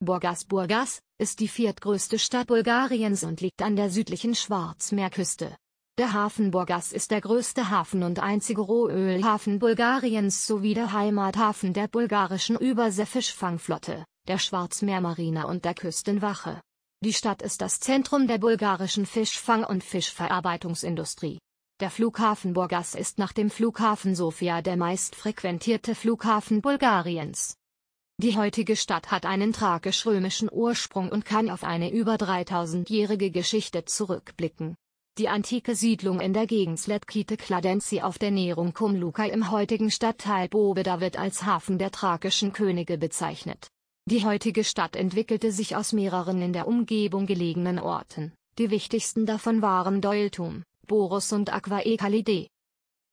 Burgas-Burgas, ist die viertgrößte Stadt Bulgariens und liegt an der südlichen Schwarzmeerküste. Der Hafen Burgas ist der größte Hafen und einzige Rohölhafen Bulgariens sowie der Heimathafen der bulgarischen Überseefischfangflotte, der Schwarzmeermarine und der Küstenwache. Die Stadt ist das Zentrum der bulgarischen Fischfang- und Fischverarbeitungsindustrie. Der Flughafen Burgas ist nach dem Flughafen Sofia der meistfrequentierte Flughafen Bulgariens. Die heutige Stadt hat einen tragisch-römischen Ursprung und kann auf eine über 3000-jährige Geschichte zurückblicken. Die antike Siedlung in der Gegend Sletkite Kladenzi auf der Näherung Cum Luca im heutigen Stadtteil Bobeda wird als Hafen der thrakischen Könige bezeichnet. Die heutige Stadt entwickelte sich aus mehreren in der Umgebung gelegenen Orten, die wichtigsten davon waren Deultum, Borus und Aquae Calide.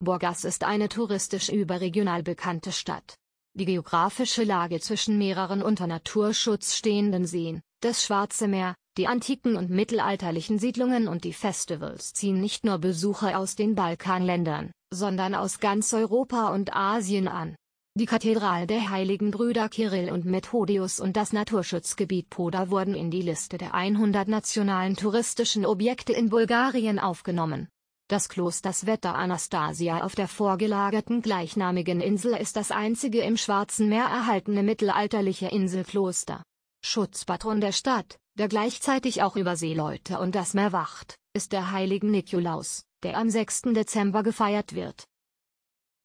Borgas ist eine touristisch überregional bekannte Stadt die geografische Lage zwischen mehreren unter Naturschutz stehenden Seen, das Schwarze Meer, die antiken und mittelalterlichen Siedlungen und die Festivals ziehen nicht nur Besucher aus den Balkanländern, sondern aus ganz Europa und Asien an. Die Kathedrale der heiligen Brüder Kirill und Methodius und das Naturschutzgebiet Poda wurden in die Liste der 100 nationalen touristischen Objekte in Bulgarien aufgenommen. Das Kloster Sveta Anastasia auf der vorgelagerten gleichnamigen Insel ist das einzige im Schwarzen Meer erhaltene mittelalterliche Inselkloster. Schutzpatron der Stadt, der gleichzeitig auch über Seeleute und das Meer wacht, ist der heilige Nikolaus, der am 6. Dezember gefeiert wird.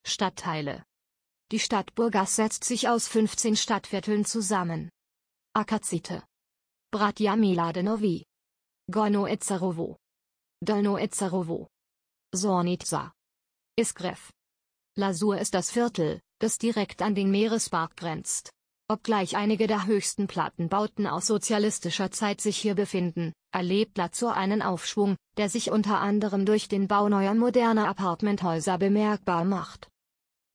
Stadtteile Die Stadt Burgas setzt sich aus 15 Stadtvierteln zusammen. Akazite Bratja Miladenovi Gorno Ezerovo Dolno Ezerovo Sornitsa. Iskref. Lasur ist das Viertel, das direkt an den Meerespark grenzt. Obgleich einige der höchsten Plattenbauten aus sozialistischer Zeit sich hier befinden, erlebt Lazur einen Aufschwung, der sich unter anderem durch den Bau neuer moderner Apartmenthäuser bemerkbar macht.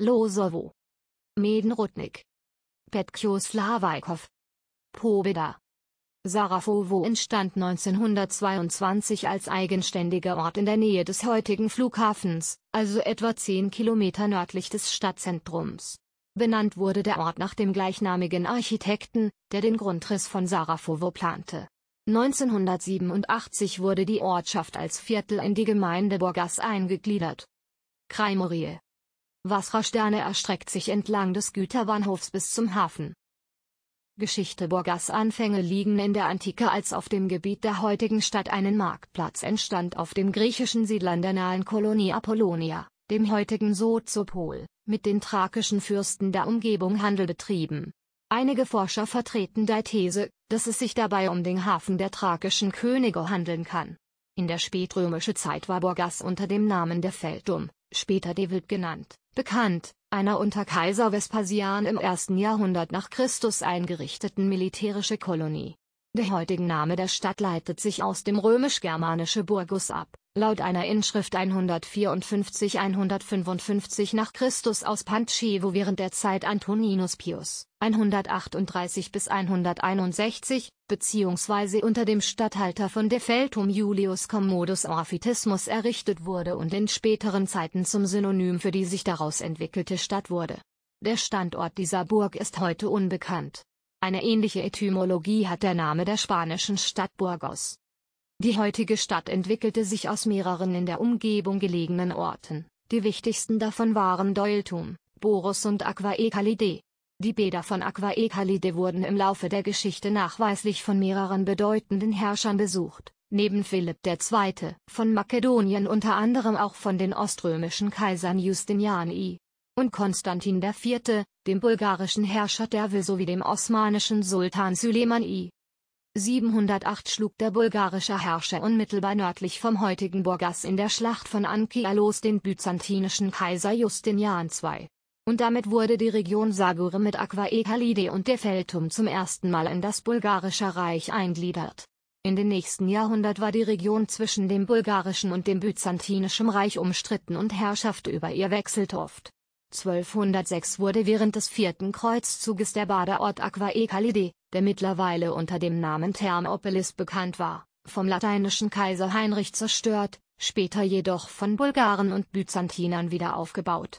Losovo. Medenrudnik. Petkioslawaikow. Pobeda. Sarafovo entstand 1922 als eigenständiger Ort in der Nähe des heutigen Flughafens, also etwa 10 Kilometer nördlich des Stadtzentrums. Benannt wurde der Ort nach dem gleichnamigen Architekten, der den Grundriss von Sarafovo plante. 1987 wurde die Ortschaft als Viertel in die Gemeinde Borgas eingegliedert. Kreimorie Wassersterne erstreckt sich entlang des Güterbahnhofs bis zum Hafen. Geschichte Burgas Anfänge liegen in der Antike als auf dem Gebiet der heutigen Stadt einen Marktplatz entstand auf dem griechischen Siedlern der nahen Kolonie Apollonia, dem heutigen Sozopol, mit den thrakischen Fürsten der Umgebung Handel betrieben. Einige Forscher vertreten die These, dass es sich dabei um den Hafen der thrakischen Könige handeln kann. In der spätrömischen Zeit war Burgas unter dem Namen der Feldum, später Devilt genannt, bekannt, einer unter Kaiser Vespasian im ersten Jahrhundert nach Christus eingerichteten militärische Kolonie der heutige Name der Stadt leitet sich aus dem römisch-germanische Burgus ab, laut einer Inschrift 154-155 nach Christus aus Pancevo während der Zeit Antoninus Pius, 138 bis 161, beziehungsweise unter dem Statthalter von Defeltum Julius Commodus Orphitismus errichtet wurde und in späteren Zeiten zum Synonym für die sich daraus entwickelte Stadt wurde. Der Standort dieser Burg ist heute unbekannt eine ähnliche Etymologie hat der Name der spanischen Stadt Burgos. Die heutige Stadt entwickelte sich aus mehreren in der Umgebung gelegenen Orten, die wichtigsten davon waren Deultum, Boros und Aqua e Calide. Die Bäder von Aqua e Calide wurden im Laufe der Geschichte nachweislich von mehreren bedeutenden Herrschern besucht, neben Philipp II., von Makedonien unter anderem auch von den oströmischen Kaisern Justinian I und Konstantin IV., dem bulgarischen Herrscher Derwil sowie dem osmanischen Sultan Süleyman I. 708 schlug der bulgarische Herrscher unmittelbar nördlich vom heutigen Burgas in der Schlacht von Ankia los den byzantinischen Kaiser Justinian II. Und damit wurde die Region Sagure mit Aqua e Kalide und Defeltum zum ersten Mal in das bulgarische Reich eingliedert. In den nächsten Jahrhundert war die Region zwischen dem bulgarischen und dem byzantinischen Reich umstritten und Herrschaft über ihr wechselt oft. 1206 wurde während des vierten Kreuzzuges der Badeort Aquae Calide, der mittlerweile unter dem Namen Thermopolis bekannt war, vom lateinischen Kaiser Heinrich zerstört, später jedoch von Bulgaren und Byzantinern wieder aufgebaut.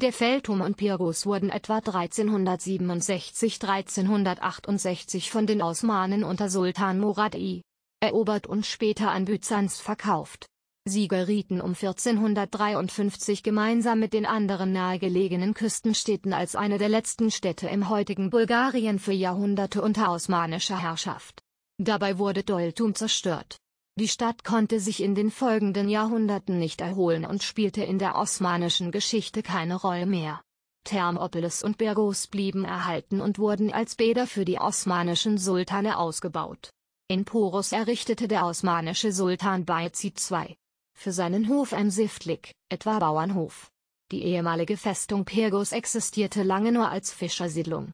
Der Feldturm und Pyrgos wurden etwa 1367-1368 von den Osmanen unter Sultan Murad I. erobert und später an Byzanz verkauft Sie gerieten um 1453 gemeinsam mit den anderen nahegelegenen Küstenstädten als eine der letzten Städte im heutigen Bulgarien für Jahrhunderte unter osmanischer Herrschaft. Dabei wurde Doltum zerstört. Die Stadt konnte sich in den folgenden Jahrhunderten nicht erholen und spielte in der osmanischen Geschichte keine Rolle mehr. Thermopolis und Bergos blieben erhalten und wurden als Bäder für die osmanischen Sultane ausgebaut. In Poros errichtete der osmanische Sultan Bayezid II, für seinen Hof im Siftlik, etwa Bauernhof. Die ehemalige Festung Pergos existierte lange nur als Fischersiedlung.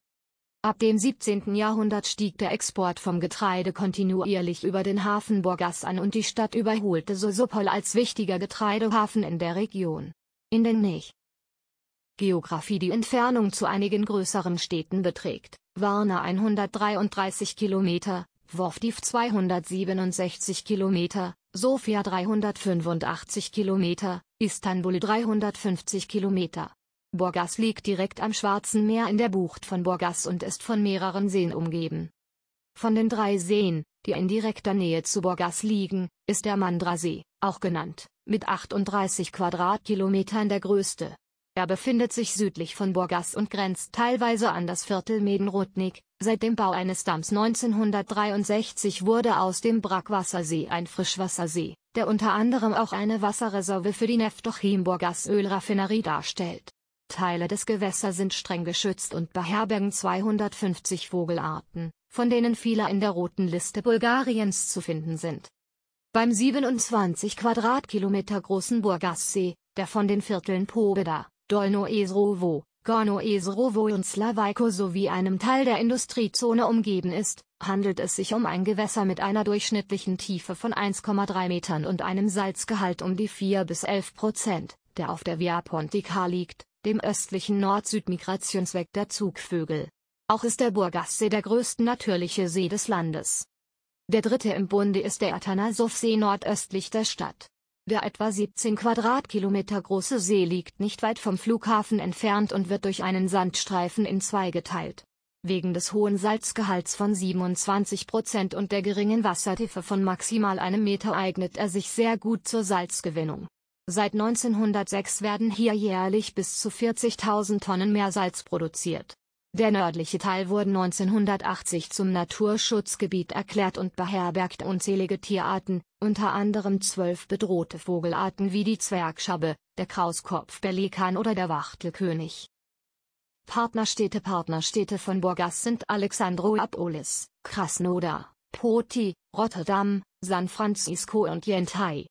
Ab dem 17. Jahrhundert stieg der Export vom Getreide kontinuierlich über den Hafen Burgas an und die Stadt überholte Sosopol als wichtiger Getreidehafen in der Region. In den Nich. Geografie Die Entfernung zu einigen größeren Städten beträgt, Warna 133 Kilometer, Worfdiv 267 Kilometer, Sofia 385 Kilometer, Istanbul 350 Kilometer. Borgas liegt direkt am Schwarzen Meer in der Bucht von Borgas und ist von mehreren Seen umgeben. Von den drei Seen, die in direkter Nähe zu Borgas liegen, ist der Mandra See, auch genannt, mit 38 Quadratkilometern der größte. Er befindet sich südlich von Burgas und grenzt teilweise an das Viertel Medenrodnik. Seit dem Bau eines Dams 1963 wurde aus dem Brackwassersee ein Frischwassersee, der unter anderem auch eine Wasserreserve für die Neftochim Burgas Ölraffinerie darstellt. Teile des Gewässers sind streng geschützt und beherbergen 250 Vogelarten, von denen viele in der Roten Liste Bulgariens zu finden sind. Beim 27 Quadratkilometer großen Burgassee, der von den Vierteln Pobeda, Dolnoesrowo, Gornoesrowo und Slavaiko sowie einem Teil der Industriezone umgeben ist, handelt es sich um ein Gewässer mit einer durchschnittlichen Tiefe von 1,3 Metern und einem Salzgehalt um die 4 bis 11 Prozent, der auf der Via Pontica liegt, dem östlichen Nord-Süd-Migrationsweg der Zugvögel. Auch ist der Burgassee der größte natürliche See des Landes. Der dritte im Bunde ist der Atanasovsee nordöstlich der Stadt. Der etwa 17 Quadratkilometer große See liegt nicht weit vom Flughafen entfernt und wird durch einen Sandstreifen in zwei geteilt. Wegen des hohen Salzgehalts von 27 Prozent und der geringen Wassertiefe von maximal einem Meter eignet er sich sehr gut zur Salzgewinnung. Seit 1906 werden hier jährlich bis zu 40.000 Tonnen Meersalz produziert. Der nördliche Teil wurde 1980 zum Naturschutzgebiet erklärt und beherbergt unzählige Tierarten, unter anderem zwölf bedrohte Vogelarten wie die Zwergschabbe, der Krauskopfpelikan oder der Wachtelkönig. Partnerstädte Partnerstädte von Burgas sind Alexandroupolis, Krasnodar, Poti, Rotterdam, San Francisco und Yentai.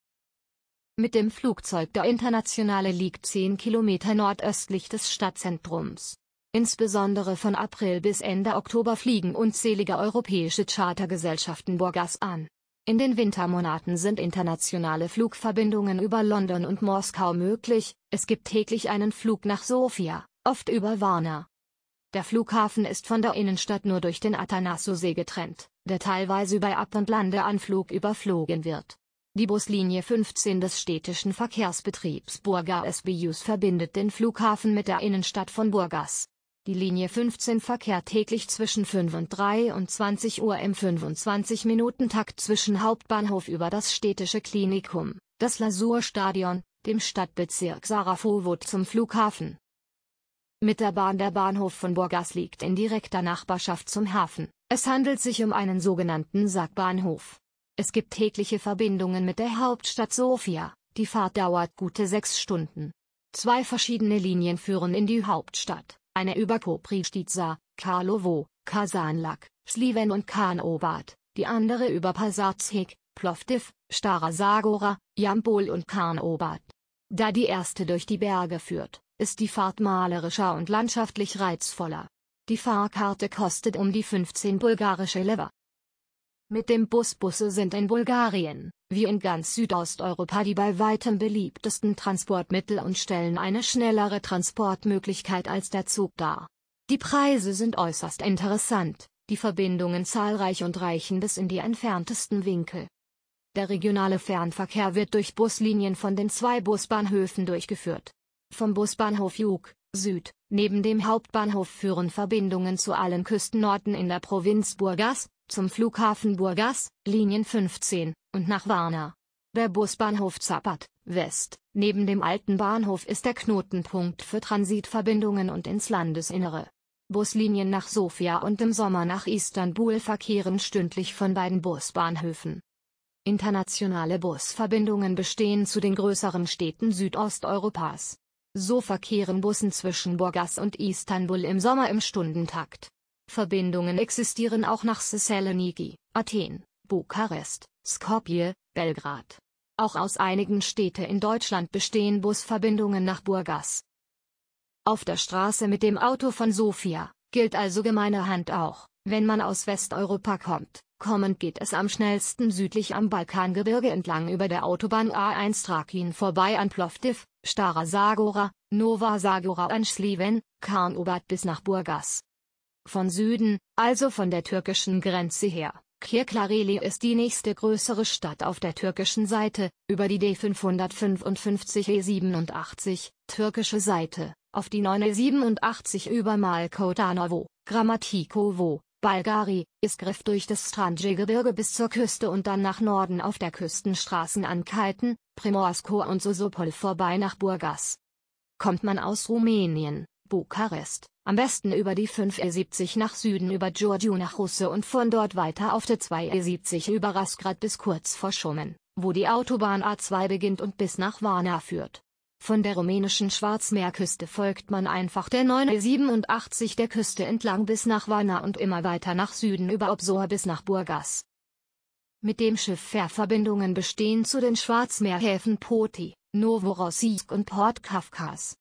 Mit dem Flugzeug der Internationale liegt 10 Kilometer nordöstlich des Stadtzentrums. Insbesondere von April bis Ende Oktober fliegen unzählige europäische Chartergesellschaften Burgas an. In den Wintermonaten sind internationale Flugverbindungen über London und Moskau möglich, es gibt täglich einen Flug nach Sofia, oft über Varna. Der Flughafen ist von der Innenstadt nur durch den Atanassosee getrennt, der teilweise bei Ab- und Landeanflug überflogen wird. Die Buslinie 15 des städtischen Verkehrsbetriebs Burgas SBUs verbindet den Flughafen mit der Innenstadt von Burgas. Die Linie 15 verkehrt täglich zwischen 5 und 23 Uhr im 25-Minuten-Takt zwischen Hauptbahnhof über das städtische Klinikum, das Lasur-Stadion, dem Stadtbezirk Sarafowod zum Flughafen. Mit der Bahn der Bahnhof von Burgas liegt in direkter Nachbarschaft zum Hafen. Es handelt sich um einen sogenannten Sackbahnhof. Es gibt tägliche Verbindungen mit der Hauptstadt Sofia. Die Fahrt dauert gute sechs Stunden. Zwei verschiedene Linien führen in die Hauptstadt eine über Koprivnica, Karlovo, Kasanlak, Sliven und Karnobat, die andere über Pasartsik, Plovdiv, Stara Zagora, Jambol und Karnobat. Da die erste durch die Berge führt, ist die Fahrt malerischer und landschaftlich reizvoller. Die Fahrkarte kostet um die 15 bulgarische Lever. Mit dem Busbusse sind in Bulgarien, wie in ganz Südosteuropa die bei weitem beliebtesten Transportmittel und stellen eine schnellere Transportmöglichkeit als der Zug dar. Die Preise sind äußerst interessant, die Verbindungen zahlreich und reichen bis in die entferntesten Winkel. Der regionale Fernverkehr wird durch Buslinien von den zwei Busbahnhöfen durchgeführt. Vom Busbahnhof Jug, Süd, neben dem Hauptbahnhof führen Verbindungen zu allen Küstenorten in der Provinz Burgas, zum Flughafen Burgas, Linien 15, und nach Warna. Der Busbahnhof Zapat, West, neben dem alten Bahnhof ist der Knotenpunkt für Transitverbindungen und ins Landesinnere. Buslinien nach Sofia und im Sommer nach Istanbul verkehren stündlich von beiden Busbahnhöfen. Internationale Busverbindungen bestehen zu den größeren Städten Südosteuropas. So verkehren Bussen zwischen Burgas und Istanbul im Sommer im Stundentakt. Verbindungen existieren auch nach Thessaloniki, Athen, Bukarest, Skopje, Belgrad. Auch aus einigen Städten in Deutschland bestehen Busverbindungen nach Burgas. Auf der Straße mit dem Auto von Sofia gilt also gemeiner Hand auch, wenn man aus Westeuropa kommt. Kommend geht es am schnellsten südlich am Balkangebirge entlang über der Autobahn A1 Trakin vorbei an Plovdiv, Stara Zagora, Nova Zagora an Schliven, Karnobat bis nach Burgas. Von Süden, also von der türkischen Grenze her. Kirklareli ist die nächste größere Stadt auf der türkischen Seite, über die D555 E87, türkische Seite, auf die 9 E87 über Malkotanovo, Grammatikovo, Balgari, ist Griff durch das strandje gebirge bis zur Küste und dann nach Norden auf der Küstenstraßen an Kalten, Primorsko und Sosopol vorbei nach Burgas. Kommt man aus Rumänien, Bukarest, am besten über die 5 E70 nach Süden über Giorgio nach Russe und von dort weiter auf der 2 E70 über Rasgrad bis kurz vor Schummen, wo die Autobahn A2 beginnt und bis nach Varna führt. Von der rumänischen Schwarzmeerküste folgt man einfach der 9 E87 der Küste entlang bis nach Varna und immer weiter nach Süden über Obsor bis nach Burgas. Mit dem Schiff Fährverbindungen bestehen zu den Schwarzmeerhäfen Poti, Novorossiysk und Port Kafkas.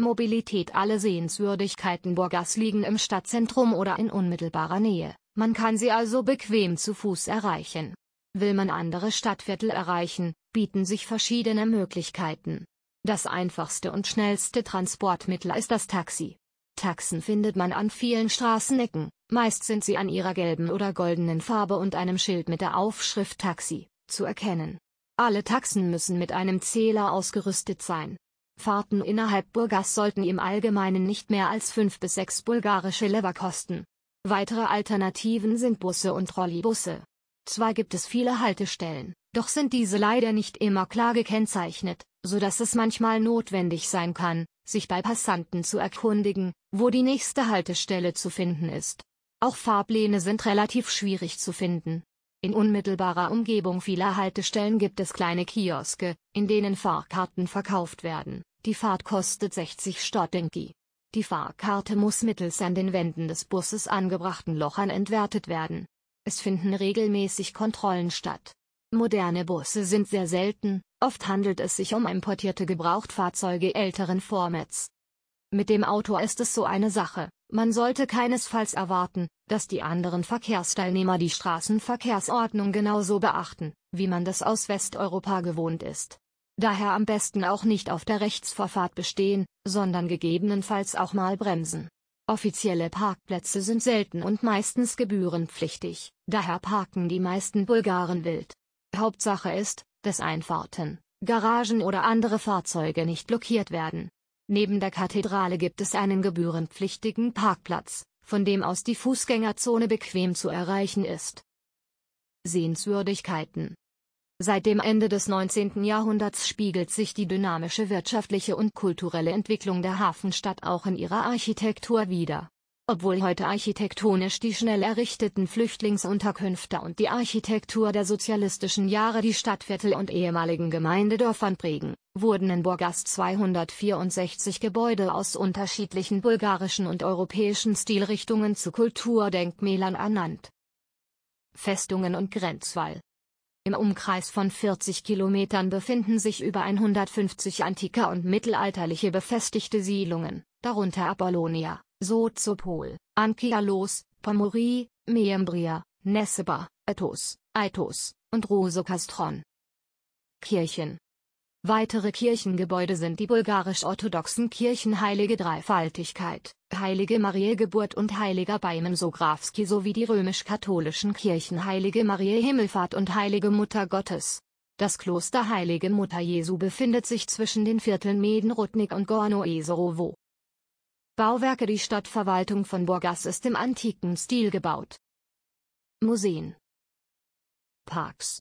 Mobilität Alle Sehenswürdigkeiten Burgas liegen im Stadtzentrum oder in unmittelbarer Nähe, man kann sie also bequem zu Fuß erreichen. Will man andere Stadtviertel erreichen, bieten sich verschiedene Möglichkeiten. Das einfachste und schnellste Transportmittel ist das Taxi. Taxen findet man an vielen Straßenecken, meist sind sie an ihrer gelben oder goldenen Farbe und einem Schild mit der Aufschrift Taxi zu erkennen. Alle Taxen müssen mit einem Zähler ausgerüstet sein. Fahrten innerhalb Burgas sollten im Allgemeinen nicht mehr als 5 bis 6 bulgarische Lever kosten. Weitere Alternativen sind Busse und Trolleybusse. Zwar gibt es viele Haltestellen, doch sind diese leider nicht immer klar gekennzeichnet, so dass es manchmal notwendig sein kann, sich bei Passanten zu erkundigen, wo die nächste Haltestelle zu finden ist. Auch Fahrpläne sind relativ schwierig zu finden. In unmittelbarer Umgebung vieler Haltestellen gibt es kleine Kioske, in denen Fahrkarten verkauft werden. Die Fahrt kostet 60 Stottinki. Die Fahrkarte muss mittels an den Wänden des Busses angebrachten Lochern entwertet werden. Es finden regelmäßig Kontrollen statt. Moderne Busse sind sehr selten, oft handelt es sich um importierte Gebrauchtfahrzeuge älteren Formats. Mit dem Auto ist es so eine Sache, man sollte keinesfalls erwarten, dass die anderen Verkehrsteilnehmer die Straßenverkehrsordnung genauso beachten, wie man das aus Westeuropa gewohnt ist daher am besten auch nicht auf der Rechtsvorfahrt bestehen, sondern gegebenenfalls auch mal bremsen. Offizielle Parkplätze sind selten und meistens gebührenpflichtig, daher parken die meisten Bulgaren wild. Hauptsache ist, dass Einfahrten, Garagen oder andere Fahrzeuge nicht blockiert werden. Neben der Kathedrale gibt es einen gebührenpflichtigen Parkplatz, von dem aus die Fußgängerzone bequem zu erreichen ist. Sehenswürdigkeiten Seit dem Ende des 19. Jahrhunderts spiegelt sich die dynamische wirtschaftliche und kulturelle Entwicklung der Hafenstadt auch in ihrer Architektur wider. Obwohl heute architektonisch die schnell errichteten Flüchtlingsunterkünfte und die Architektur der sozialistischen Jahre die Stadtviertel und ehemaligen Gemeindedörfern prägen, wurden in Burgas 264 Gebäude aus unterschiedlichen bulgarischen und europäischen Stilrichtungen zu Kulturdenkmälern ernannt. Festungen und Grenzwall im Umkreis von 40 Kilometern befinden sich über 150 antike und mittelalterliche befestigte Siedlungen, darunter Apollonia, Sozopol, Ankialos, Pomori, Meembria, Nesseba, Athos, Aitos und Rosokastron. Kirchen Weitere Kirchengebäude sind die bulgarisch-orthodoxen Kirchen Heilige Dreifaltigkeit, Heilige Marie Geburt und Heiliger Beimem Sograwski sowie die römisch-katholischen Kirchen Heilige Marie Himmelfahrt und Heilige Mutter Gottes. Das Kloster Heilige Mutter Jesu befindet sich zwischen den Vierteln Medenrudnik und Gorno Eserowo. Bauwerke Die Stadtverwaltung von Burgas ist im antiken Stil gebaut. Museen Parks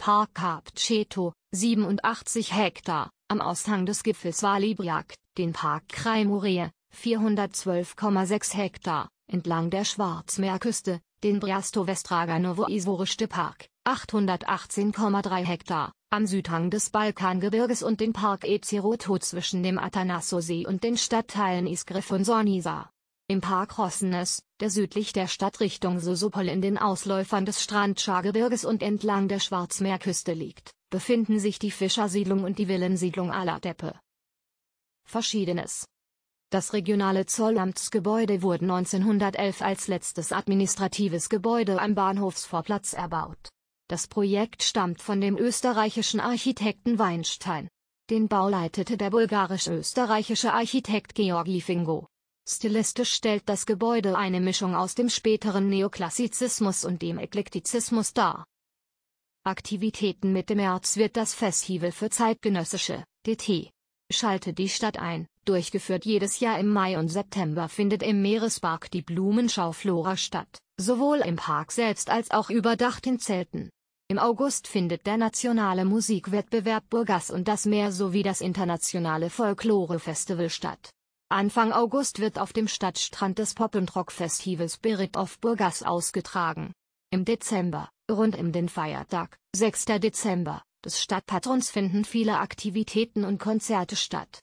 Park Capceto, 87 Hektar, am Aushang des Gipfels Walibriak, den Park Craimurie, 412,6 Hektar, entlang der Schwarzmeerküste, den Brjasto-Vestraganovo Isorischste Park, 818,3 Hektar, am Südhang des Balkangebirges und den Park Eceroto zwischen dem Atanasso-See und den Stadtteilen Isgrif und Sonisa. Im Park Rossenes, der südlich der Stadt Richtung Sosopol in den Ausläufern des Strandschargebirges und entlang der Schwarzmeerküste liegt, befinden sich die Fischersiedlung und die Villensiedlung Aladeppe. Verschiedenes Das regionale Zollamtsgebäude wurde 1911 als letztes administratives Gebäude am Bahnhofsvorplatz erbaut. Das Projekt stammt von dem österreichischen Architekten Weinstein. Den Bau leitete der bulgarisch-österreichische Architekt Georg Fingo. Stilistisch stellt das Gebäude eine Mischung aus dem späteren Neoklassizismus und dem Eklektizismus dar. Aktivitäten Mitte März wird das Festival für zeitgenössische DT Schalte die Stadt ein, durchgeführt jedes Jahr im Mai und September findet im Meerespark die Blumenschau Flora statt, sowohl im Park selbst als auch überdacht in Zelten. Im August findet der nationale Musikwettbewerb Burgas und das Meer sowie das internationale Folklore-Festival statt. Anfang August wird auf dem Stadtstrand des Pop- und Rock-Festival Spirit of Burgas ausgetragen. Im Dezember, rund um den Feiertag, 6. Dezember, des Stadtpatrons finden viele Aktivitäten und Konzerte statt.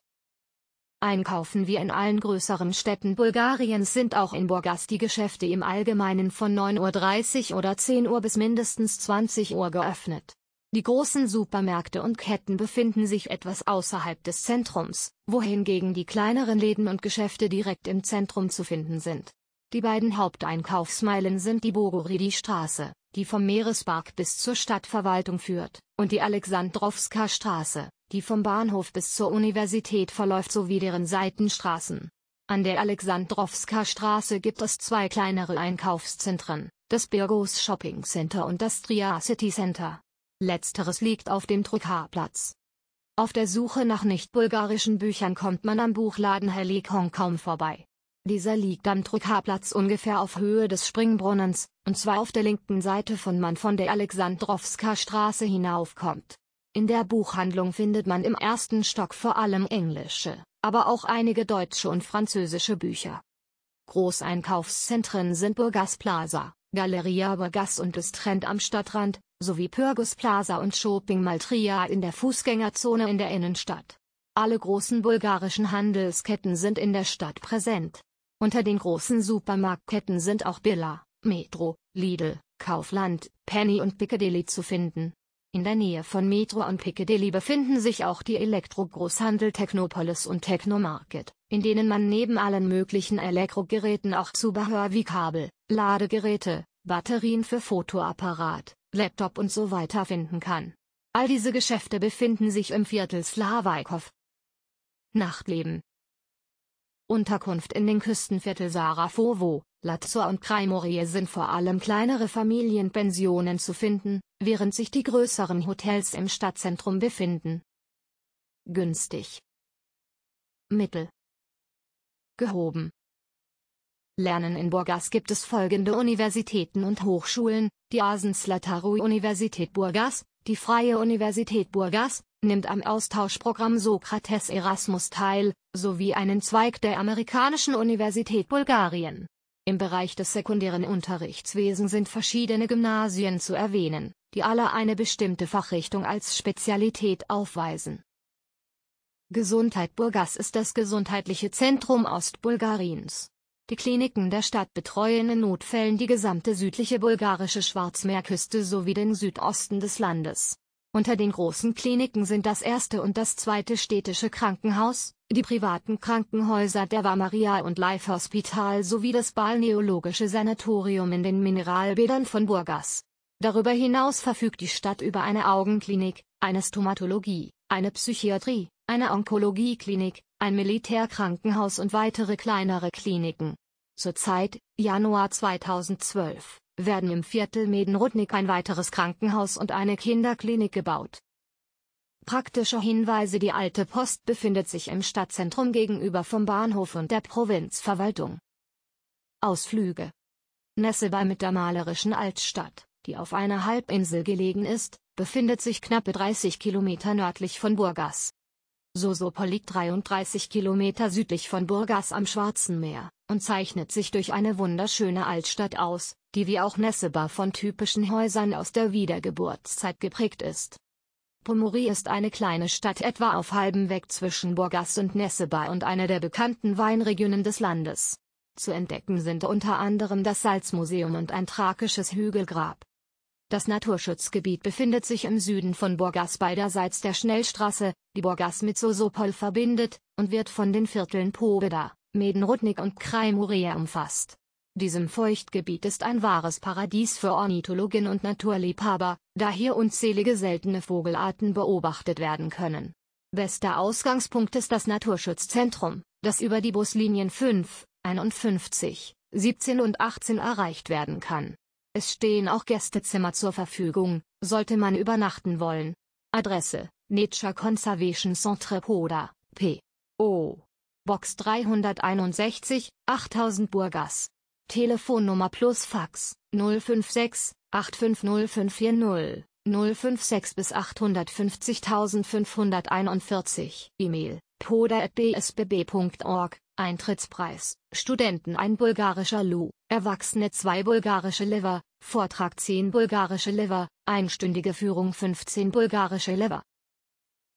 Einkaufen wie in allen größeren Städten Bulgariens sind auch in Burgas die Geschäfte im Allgemeinen von 9.30 Uhr oder 10 Uhr bis mindestens 20 Uhr geöffnet. Die großen Supermärkte und Ketten befinden sich etwas außerhalb des Zentrums, wohingegen die kleineren Läden und Geschäfte direkt im Zentrum zu finden sind. Die beiden Haupteinkaufsmeilen sind die Bogoridi-Straße, die vom Meerespark bis zur Stadtverwaltung führt, und die Alexandrowska-Straße, die vom Bahnhof bis zur Universität verläuft sowie deren Seitenstraßen. An der Alexandrowska-Straße gibt es zwei kleinere Einkaufszentren, das Birgos Shopping Center und das Trier City Center letzteres liegt auf dem Druckerplatz. Auf der Suche nach nicht-bulgarischen Büchern kommt man am Buchladen Helikon kaum vorbei. Dieser liegt am Druckerplatz ungefähr auf Höhe des Springbrunnens, und zwar auf der linken Seite von man von der Alexandrowska Straße hinaufkommt. In der Buchhandlung findet man im ersten Stock vor allem englische, aber auch einige deutsche und französische Bücher. Großeinkaufszentren sind Burgas Plaza, Galeria Burgas und des Trend am Stadtrand, sowie Pyrgos Plaza und Shopping Maltria in der Fußgängerzone in der Innenstadt. Alle großen bulgarischen Handelsketten sind in der Stadt präsent. Unter den großen Supermarktketten sind auch Billa, Metro, Lidl, Kaufland, Penny und Piccadilly zu finden. In der Nähe von Metro und Piccadilly befinden sich auch die Elektro-Großhandel Technopolis und Technomarket, in denen man neben allen möglichen Elektrogeräten auch Zubehör wie Kabel, Ladegeräte, Batterien für Fotoapparat, Laptop und so weiter finden kann. All diese Geschäfte befinden sich im Viertel Slawijkow. Nachtleben Unterkunft in den Küstenviertel Sarafovo, Latsor und Kraimorie sind vor allem kleinere Familienpensionen zu finden, während sich die größeren Hotels im Stadtzentrum befinden. Günstig. Mittel. Gehoben. Lernen in Burgas gibt es folgende Universitäten und Hochschulen, die Asenslataru-Universität Burgas, die Freie Universität Burgas, nimmt am Austauschprogramm Sokrates Erasmus teil, sowie einen Zweig der Amerikanischen Universität Bulgarien. Im Bereich des sekundären Unterrichtswesens sind verschiedene Gymnasien zu erwähnen, die alle eine bestimmte Fachrichtung als Spezialität aufweisen. Gesundheit Burgas ist das gesundheitliche Zentrum Ostbulgariens. Die Kliniken der Stadt betreuen in Notfällen die gesamte südliche bulgarische Schwarzmeerküste sowie den Südosten des Landes. Unter den großen Kliniken sind das erste und das zweite städtische Krankenhaus, die privaten Krankenhäuser der Vamaria und Life Hospital sowie das balneologische Sanatorium in den Mineralbädern von Burgas. Darüber hinaus verfügt die Stadt über eine Augenklinik, eine Stomatologie, eine Psychiatrie, eine Onkologieklinik, ein Militärkrankenhaus und weitere kleinere Kliniken. Zurzeit, Januar 2012, werden im Viertel Medenrudnik ein weiteres Krankenhaus und eine Kinderklinik gebaut. Praktische Hinweise Die alte Post befindet sich im Stadtzentrum gegenüber vom Bahnhof und der Provinzverwaltung. Ausflüge Nessebei mit der malerischen Altstadt die auf einer Halbinsel gelegen ist, befindet sich knappe 30 Kilometer nördlich von Burgas. Sosopo liegt 33 Kilometer südlich von Burgas am Schwarzen Meer und zeichnet sich durch eine wunderschöne Altstadt aus, die wie auch Nesseba von typischen Häusern aus der Wiedergeburtszeit geprägt ist. Pomori ist eine kleine Stadt etwa auf halbem Weg zwischen Burgas und Nesseba und eine der bekannten Weinregionen des Landes. Zu entdecken sind unter anderem das Salzmuseum und ein thrakisches Hügelgrab. Das Naturschutzgebiet befindet sich im Süden von Burgas beiderseits der Schnellstraße, die Burgas mit Sosopol verbindet, und wird von den Vierteln Pobeda, Medenrudnik und Kraimuria umfasst. Diesem Feuchtgebiet ist ein wahres Paradies für Ornithologen und Naturliebhaber, da hier unzählige seltene Vogelarten beobachtet werden können. Bester Ausgangspunkt ist das Naturschutzzentrum, das über die Buslinien 5, 51, 17 und 18 erreicht werden kann. Es stehen auch Gästezimmer zur Verfügung, sollte man übernachten wollen. Adresse: Nature Conservation Centre Poda, P. O. Box 361, 8000 Burgas. Telefonnummer plus Fax 056 850540 056 bis 850541 E-Mail poda.bsbb.org Eintrittspreis Studenten ein bulgarischer Lu, Erwachsene zwei bulgarische Liver, Vortrag 10 bulgarische Lever, einstündige Führung 15 bulgarische Lever.